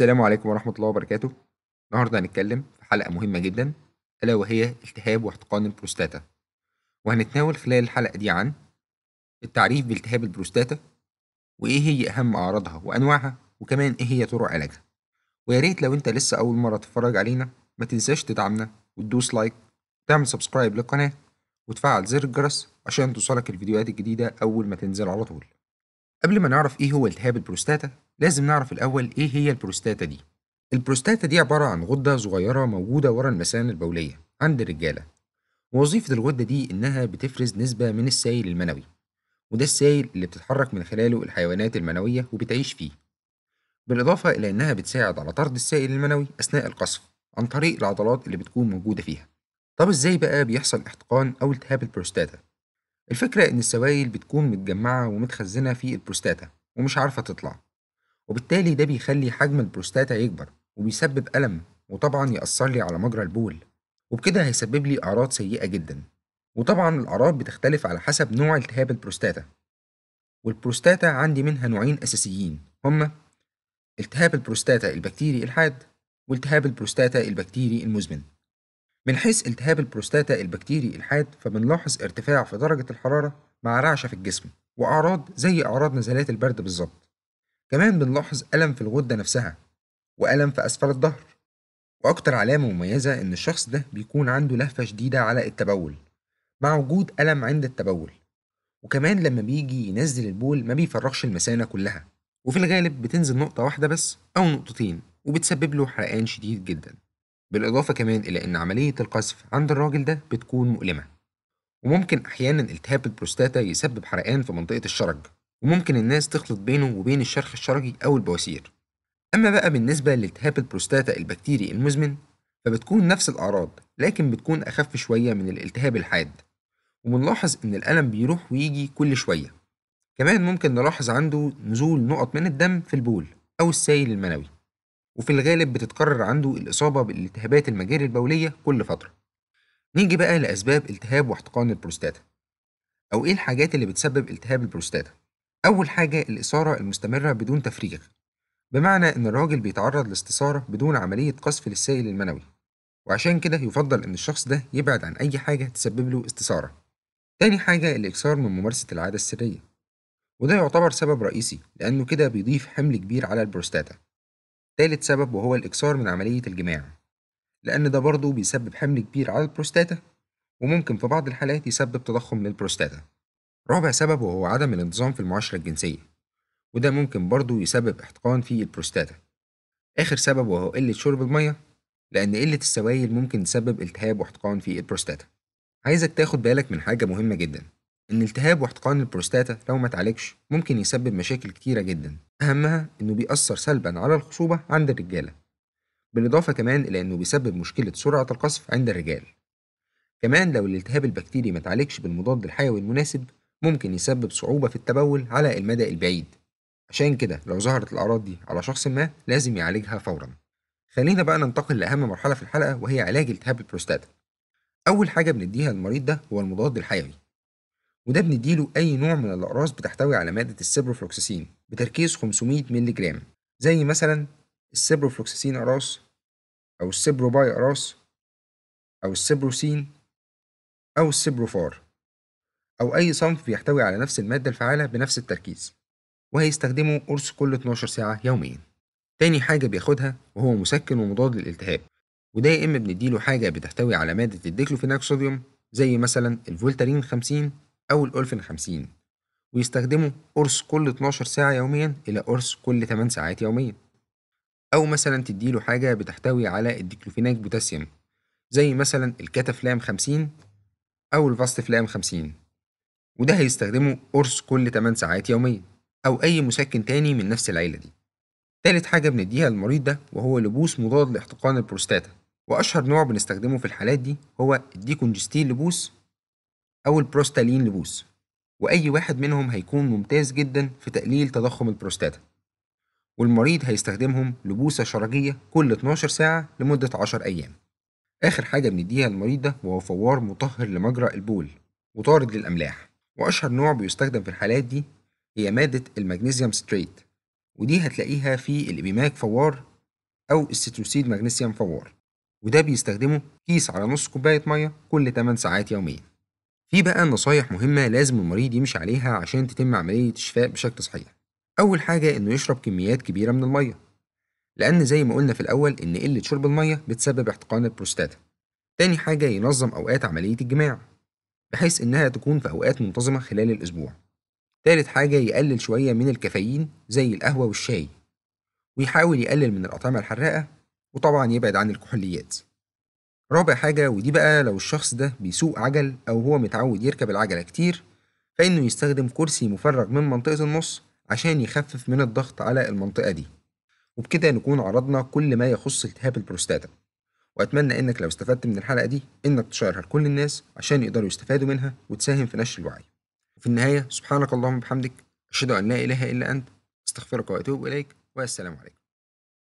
السلام عليكم ورحمة الله وبركاته النهاردة هنتكلم في حلقة مهمة جدا ألا وهي التهاب واحتقان البروستاتا وهنتناول خلال الحلقة دي عن التعريف بالتهاب البروستاتا وإيه هي أهم أعراضها وأنواعها وكمان إيه هي طرق علاجها ويا ريت لو أنت لسه أول مرة تتفرج علينا ما تنساش تدعمنا وتدوس لايك وتعمل سبسكرايب للقناة وتفعل زر الجرس عشان توصلك الفيديوهات الجديدة أول ما تنزل على طول قبل ما نعرف إيه هو التهاب البروستاتا لازم نعرف الأول إيه هي البروستاتا دي البروستاتا دي عبارة عن غدة صغيرة موجودة ورا المثانة البولية عند الرجالة ووظيفة الغدة دي إنها بتفرز نسبة من السائل المنوي وده السائل اللي بتتحرك من خلاله الحيوانات المنوية وبتعيش فيه بالإضافة إلى إنها بتساعد على طرد السائل المنوي أثناء القصف عن طريق العضلات اللي بتكون موجودة فيها طب إزاي بقى بيحصل احتقان أو التهاب البروستاتا؟ الفكرة إن السوائل بتكون متجمعة ومتخزنة في البروستاتا ومش عارفة تطلع وبالتالي ده بيخلي حجم البروستاتا يكبر وبيسبب ألم وطبعا يأثر لي على مجرى البول وبكده هيسبب لي أعراض سيئة جدا وطبعا الأعراض بتختلف على حسب نوع التهاب البروستاتا والبروستاتا عندي منها نوعين أساسيين هما التهاب البروستاتا البكتيري الحاد والتهاب البروستاتا البكتيري المزمن من حيث التهاب البروستاتا البكتيري الحاد فبنلاحظ ارتفاع في درجة الحرارة مع رعشة في الجسم وأعراض زي أعراض نزلات البرد بالظبط كمان بنلاحظ ألم في الغدة نفسها وألم في أسفل الظهر وأكتر علامة مميزة إن الشخص ده بيكون عنده لهفة شديدة على التبول مع وجود ألم عند التبول وكمان لما بيجي ينزل البول ما بيفرغش المثانة كلها وفي الغالب بتنزل نقطة واحدة بس أو نقطتين وبتسبب له حرقان شديد جدا بالإضافة كمان إلى إن عملية القذف عند الراجل ده بتكون مؤلمة وممكن أحيانا التهاب البروستاتا يسبب حرقان في منطقة الشرج وممكن الناس تخلط بينه وبين الشرخ الشرجي أو البواسير أما بقى بالنسبة لالتهاب البروستاتا البكتيري المزمن فبتكون نفس الأعراض لكن بتكون أخف شوية من الالتهاب الحاد وبنلاحظ إن الألم بيروح ويجي كل شوية كمان ممكن نلاحظ عنده نزول نقط من الدم في البول أو السائل المنوي وفي الغالب بتتكرر عنده الإصابة بالالتهابات المجاري البولية كل فترة نيجي بقى لأسباب التهاب واحتقان البروستاتا أو إيه الحاجات اللي بتسبب التهاب البروستاتا أول حاجة الإثارة المستمرة بدون تفريغ بمعنى إن الراجل بيتعرض لاستثارة بدون عملية قذف للسائل المنوي وعشان كده يفضل إن الشخص ده يبعد عن أي حاجة تسبب له استثارة تاني حاجة الإكثار من ممارسة العادة السرية وده يعتبر سبب رئيسي لأنه كده بيضيف حمل كبير على البروستاتا تالت سبب وهو الإكثار من عملية الجماع لأن ده برضه بيسبب حمل كبير على البروستاتا وممكن في بعض الحالات يسبب تضخم للبروستاتا رابع سبب وهو عدم الانتظام في المعاشرة الجنسية وده ممكن برضه يسبب احتقان في البروستاتا آخر سبب وهو قلة شرب المية لأن قلة السوائل ممكن تسبب التهاب واحتقان في البروستاتا عايزك تاخد بالك من حاجة مهمة جدا إن التهاب واحتقان البروستاتا لو ما اتعالجش ممكن يسبب مشاكل كتيرة جدا أهمها إنه بيأثر سلبا على الخصوبة عند الرجالة بالإضافة كمان إلى إنه بيسبب مشكلة سرعة القصف عند الرجال كمان لو الالتهاب البكتيري ما اتعالجش بالمضاد الحيوي المناسب ممكن يسبب صعوبة في التبول على المدى البعيد عشان كده لو ظهرت الأعراض دي على شخص ما لازم يعالجها فورا خلينا بقى ننتقل لأهم مرحلة في الحلقة وهي علاج التهاب البروستاتا أول حاجة بنديها للمريض ده هو المضاد الحيوي وده بنديله أي نوع من الأقراص بتحتوي على مادة السيبروفلوكسيسين بتركيز 500 مللي جرام زي مثلا السيبروفلوكسيسين أقراص أو السيبروباي أقراص أو السيبروسين أو السيبروفار أو أي صنف بيحتوي على نفس المادة الفعالة بنفس التركيز وهيستخدمه قرص كل 12 ساعة يوميا تاني حاجة بياخدها وهو مسكن ومضاد للالتهاب وده يا إما بنديله حاجة بتحتوي على مادة الديكلوفيناك صوديوم زي مثلا الفولتارين 50 أو الأولفين 50 ويستخدمه قرص كل 12 ساعة يوميا إلى قرص كل 8 ساعات يوميا أو مثلا تديله حاجة بتحتوي على الديكلوفيناك بوتاسيوم زي مثلا الكاتافلام 50 أو الفاستفلام 50 وده هيستخدمه قرص كل 8 ساعات يوميا أو أي مسكن تاني من نفس العيلة دي تالت حاجة بنديها للمريض ده وهو لبوس مضاد لاحتقان البروستاتا وأشهر نوع بنستخدمه في الحالات دي هو الديكونجستيل لبوس أو البروستالين لبوس وأي واحد منهم هيكون ممتاز جدا في تقليل تضخم البروستاتا والمريض هيستخدمهم لبوسة شرجية كل 12 ساعة لمدة 10 أيام آخر حاجة بنديها للمريض ده وهو فوار مطهر لمجرى البول وطارد للأملاح وأشهر نوع بيستخدم في الحالات دي هي مادة المغنيسيوم ستريت ودي هتلاقيها في الإبيماك فوار أو الستروسيد مغنيسيوم فوار وده بيستخدمه كيس على نص كوباية مية كل 8 ساعات يوميا في بقى نصايح مهمة لازم المريض يمشي عليها عشان تتم عملية الشفاء بشكل صحيح أول حاجة إنه يشرب كميات كبيرة من المية لأن زي ما قلنا في الأول إن قلة شرب المية بتسبب احتقان البروستاتا تاني حاجة ينظم أوقات عملية الجماع بحيث إنها تكون في أوقات منتظمة خلال الأسبوع تالت حاجة يقلل شوية من الكافيين زي القهوة والشاي ويحاول يقلل من الأطعمة الحراقة وطبعا يبعد عن الكحوليات رابع حاجة ودي بقى لو الشخص ده بيسوق عجل أو هو متعود يركب العجلة كتير فإنه يستخدم كرسي مفرغ من منطقة النص عشان يخفف من الضغط على المنطقة دي وبكده نكون عرضنا كل ما يخص التهاب البروستاتا وأتمنى إنك لو استفدت من الحلقة دي إنك تشيرها لكل الناس عشان يقدروا يستفادوا منها وتساهم في نشر الوعي وفي النهاية سبحانك اللهم وبحمدك أشهد أن لا إله إلا أنت أستغفرك وأتوب إليك والسلام عليكم